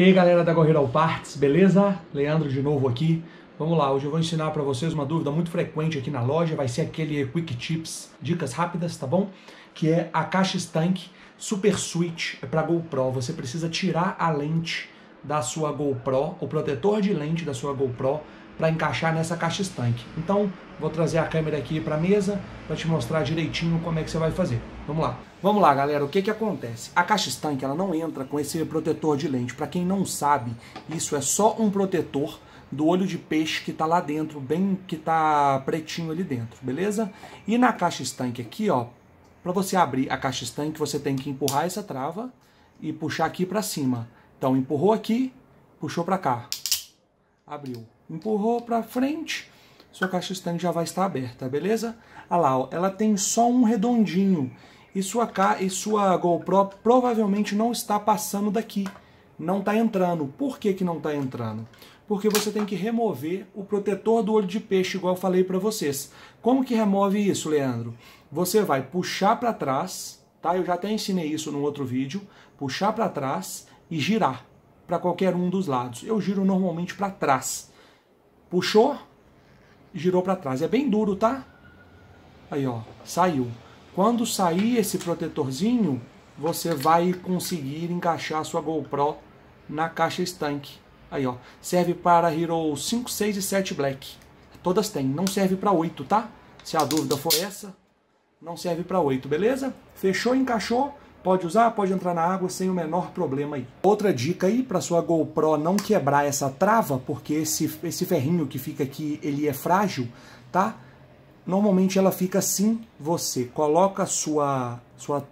E aí galera da Gorreiro Parts, beleza? Leandro de novo aqui. Vamos lá, hoje eu vou ensinar para vocês uma dúvida muito frequente aqui na loja, vai ser aquele Quick Tips, dicas rápidas, tá bom? Que é a caixa estanque Super Switch é para GoPro. Você precisa tirar a lente da sua GoPro, o protetor de lente da sua GoPro para encaixar nessa caixa estanque. Então, vou trazer a câmera aqui para a mesa para te mostrar direitinho como é que você vai fazer. Vamos lá. Vamos lá, galera. O que que acontece? A caixa estanque, ela não entra com esse protetor de lente. Para quem não sabe, isso é só um protetor do olho de peixe que está lá dentro, bem que está pretinho ali dentro, beleza? E na caixa estanque aqui, ó, para você abrir a caixa estanque, você tem que empurrar essa trava e puxar aqui para cima. Então, empurrou aqui, puxou para cá abriu, empurrou para frente, sua caixa stand já vai estar aberta, beleza? Olha ah lá, ó, ela tem só um redondinho e sua, ca... e sua GoPro provavelmente não está passando daqui, não está entrando. Por que, que não está entrando? Porque você tem que remover o protetor do olho de peixe, igual eu falei para vocês. Como que remove isso, Leandro? Você vai puxar para trás, tá? Eu já até ensinei isso num outro vídeo. Puxar para trás e girar para qualquer um dos lados. Eu giro normalmente para trás. Puxou, girou para trás. É bem duro, tá? Aí, ó, saiu. Quando sair esse protetorzinho, você vai conseguir encaixar a sua GoPro na caixa estanque. Aí, ó, serve para Hero 5, 6 e 7 Black. Todas têm, não serve para 8, tá? Se a dúvida for essa, não serve para 8, beleza? Fechou, encaixou, Pode usar, pode entrar na água sem o menor problema aí. Outra dica aí para sua GoPro não quebrar essa trava, porque esse, esse ferrinho que fica aqui, ele é frágil, tá? Normalmente ela fica assim, você coloca sua sua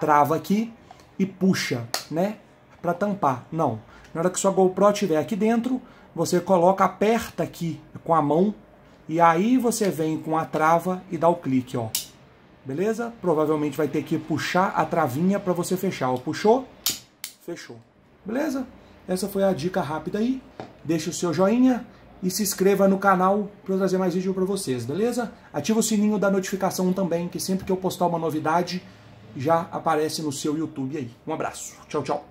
trava aqui e puxa, né? Para tampar. Não. Na hora que sua GoPro estiver aqui dentro, você coloca, aperta aqui com a mão e aí você vem com a trava e dá o clique, ó beleza? Provavelmente vai ter que puxar a travinha para você fechar. puxou, fechou, beleza? Essa foi a dica rápida aí. Deixe o seu joinha e se inscreva no canal para eu trazer mais vídeo para vocês, beleza? Ativa o sininho da notificação também, que sempre que eu postar uma novidade já aparece no seu YouTube aí. Um abraço, tchau, tchau.